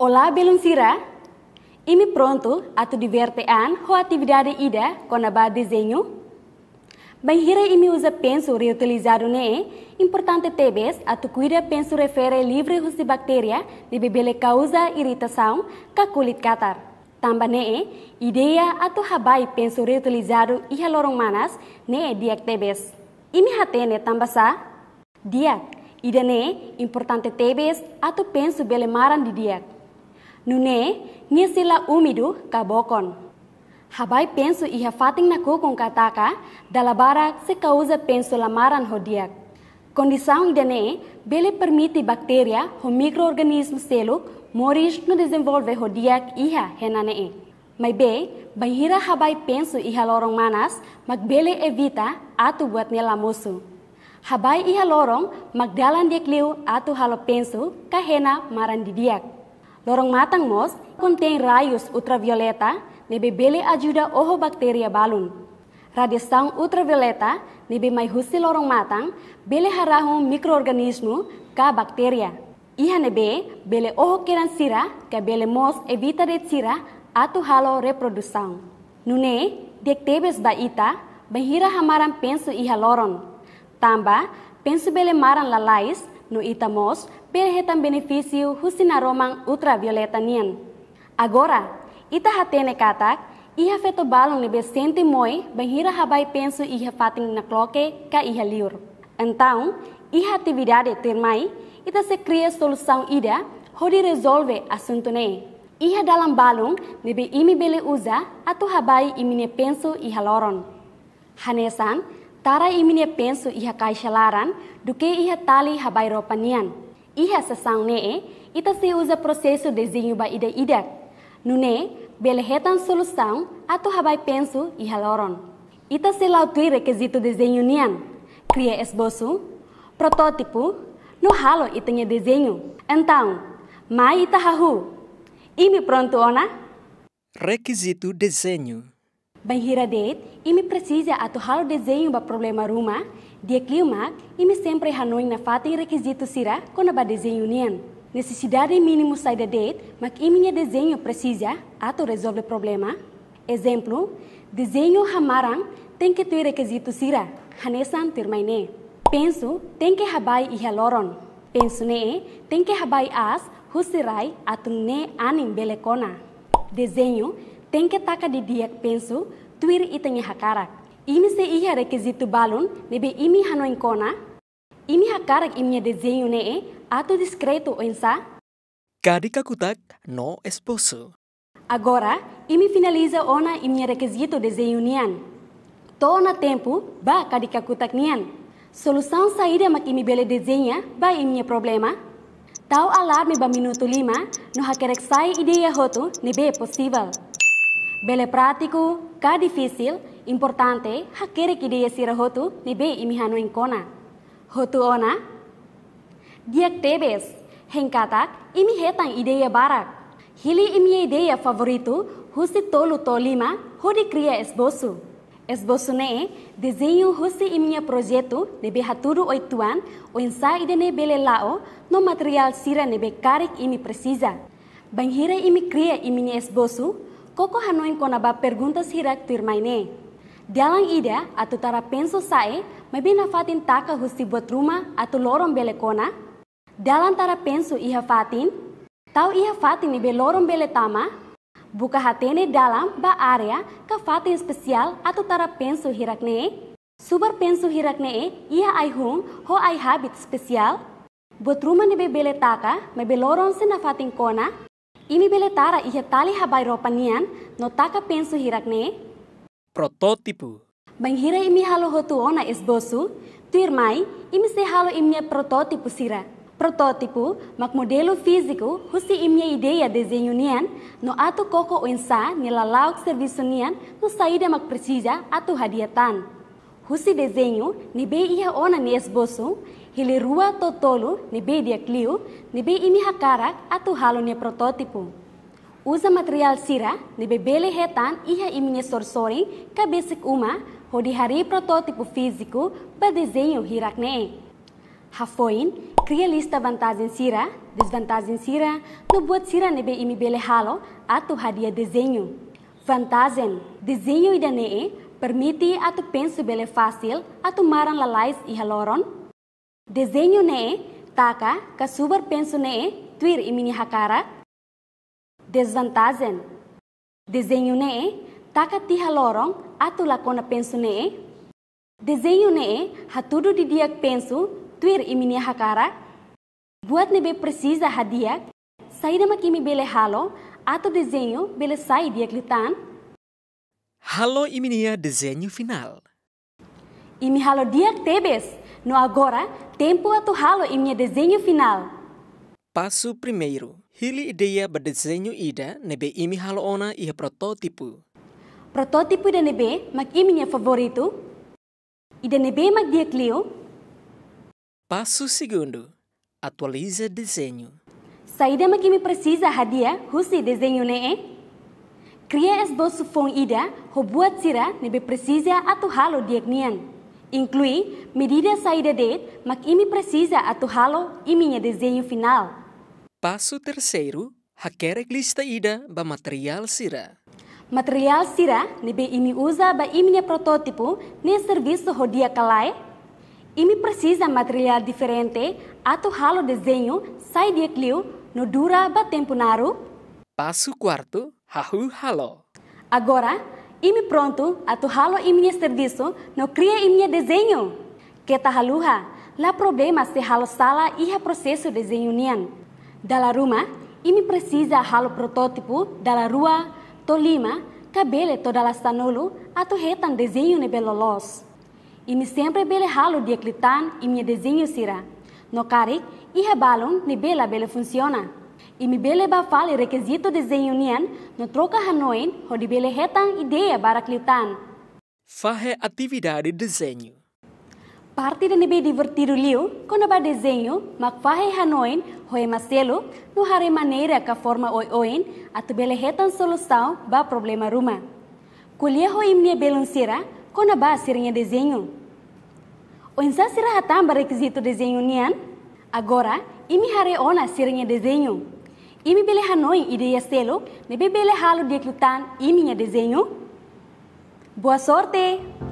Olá, Beluncira! Imi pronto atau di diverte ho atividade ida ba desenho? Bem, imi usa pensu reutilizado ne importante tebes atau kuida pensu penso refere livre husi bakteria di bebele causa iritasau ka kulit katar. Tamba ne ideia atau habai pensu reutilizado iha lorong manas ne diak tebes. Imi hatene tamba sa? Diak, ida ne importante tebes atau penso belemaran di diak nune sila umidu kabokon. Habai pensu iha fating na kukung kataka dalabara se kauza pensu lamaran hodiak. Condição dene bele permiti bakteria ho microorganismo seluk moris nu desenvolve hodiak iha henane. E. Mai be bahira habai pensu iha lorong manas bele evita atu buat nela musu. Habai iha lorong magdalan diak liu atu halo pensu kahena maran didiak. Lorong matang mos konten rayus ultravioleta nebe bele ajuda oho bakteria balun. Radiasang ultravioleta nebe mai husi lorong matang bele harahum mikroorganismu ka bakteria. Iha nebe bele oho keran sira ka bele mos evita de sira atu halo reproduksang. Nune dek tebes ba ita bahira hamaran pensu iha lorong. Tambah pensu bele maran lalais no itamos per hetan husina romang ultravioleta nian. Agora, ita hatene katak, iha feto balong nebe senti moi benhira habai pensu iha fatin na kloke ka iha liur. Entaun, iha atividade termai, ita se solusang solusang ida, hodi resolve asunto ne. Iha dalam balong nebe imi bele uza atu habai imine penso iha loron. Hanesan, Tara imine pensu iha kai shalaran duke iha tali habai ropanian. Iha sesang nee ita si usa prosesu de zinho ba ida ida. Nune belehetan solusang atu habai pensu iha loron. Ita lau tui rekezitu de zinho nian. Kriya esbosu prototipu no halo de desenho. entang mai ita hahu. Imi prontu ona? Requisito desenho. Banhiradet, imi precisa atuar o desenho para problema ruma, dia clima, imi sempre hanoi na fatem requisito sira a ba desenho nian. Necessidade mínimo sai da det, mas imi desenho precisa atu resolve problema. Exemplo, desenho hamarang tem que ter requisito sira, hanesan termaine. Penso, tem que habai e haloron. Penso ne, tem que habai as, husirai atum ne anim belecona. Desenho, tenke taka di diak pensu tuir itengi hakarak. Imi se iha balun nebe imi hanoin kona, Imi hakarak imnya de zeyune e atu diskretu ensa. Kadika kutak no esposo. Agora, imi finaliza ona imnya rekizitu de zeyunian. Tona tempo ba kadika kutak nian. Solução saída mak imi bele desenha ba imnya problema. Tau alarme ba minuto lima no hakerek sai ideia hotu, nebe possible. Bele pratiku, ka difisil, importante, hakere ki de sira hotu imi hanu inkona. Hotu ona? Diak tebes, hengkatak imi hetang ideya barak. Hili imi ideya favoritu husi tolu lima hodi kriya esbosu. Esbosu ne, desenho husi iminya projetu projeto be haturu oituan, o ensa idene bele lao, no material sira be karik imi presiza. Banghira imi kriya iminya esbosu, koko hanoin kona ba perguntas hirak maine. Dalang ida atau tara penso sae, mabe nafatin taka husti buat rumah atau lorong bele kona. Dalang tara penso iha fatin, tau iha fatin ibe lorong bele tama, buka hatene dalam ba area ka fatin spesial atau tara penso hirak ne. Super penso hirak ne iha ai hung ho ai habit spesial. Buat rumah nibe bele taka, mabe lorong senafatin kona, Imi bele tara iya tali habai nian, no taka pensu ne? Prototipu. Bang hira imi halo hotu ona esbosu, tuir mai imi se halo imnya prototipu sira. Prototipu mak modelu fiziku, husi imnya ideya desenho nian no atu koko nila lauk servisu nian no saide mak presija atu hadiatan husi ni nibe iha ona ni esboso hili rua totolo nibe dia ni nibe imi hakarak atu halu ni prototipu. Uza material sira nibe bele hetan iha imi ni sorsoring ka basic uma hodi hari prototipu fiziku pa hirak ne. Hafoin, cria lista vantazin sira, desvantazin sira, no buat sira be imi bele halo, atu hadia Vantazin, Vantagem, desenho idanee, permiti atau pensu bele fasil atu maran lalais iha loron. Desenho ne taka ka subar pensu ne twir imini hakara. Desvantazen Desenho ne taka tiha lorong atu lakona pensu ne. ne hatudu didiak pensu tuir twir hakara. Buat nebe precisa hadiak. Saída makimi bele halo, atau desenho bele sai diak litan. Halo Iminia Desenho Final. Imi halo dia tebes, no agora tempo atu halo Iminia Desenho Final. Passo primeiro, hili ideia berdesenho ida nebe imi halo ona iha prototipo. Prototipo da nebe mak iminya favorito. Ida nebe mak dia clio. Passo segundo, atualiza desenho. Saída mak imi precisa hadia husi desenho nee. eh? Cria esboço ida, buat sira, nebe presiza atu halo nian. inklui medida saida det makimi imi presiza atu halo iminha desenyo final. Pasu terseru hakerek lista ida ba material sira. Material sira nebe imi uza ba prototipo protótipo ne ho rodia kalai. Imi presiza material diferente atu halo desenyo sai de clio no dura ba tempo naru Passo quarto, hahu halo. Agora, imi pronto, a halo e minha serviço, não cria e minha desenho. Que ta haluha, lá problema se halo sala e processo desenho nian. Dala ruma, imi precisa halo protótipo dala rua Tolima, cabele toda la sanolo, tu retan desenho ne belolos. Imi sempre bele halo dieclitan e minha desenho sira. No cari, e rebalon ne bela bele funciona. Imi e fale requisito de reunião no troca Hanoi, di bele hetang ideia barak liutan. Fahe atividade de desenho. Parte de nebe divertiru liu, kona ba desenho, mak fahe ho e macelo, no hare maneira ka forma oi oin, atu bele hetang solução ba problema ruma. Kulia ho imnia sira kona ba sirinha desenho. O insasira hatam ba requisito de agora, imi hare ona sirinha desenho imi bele hanoi ideya selo nebe bele halu deklutan ini nya desenho boa sorte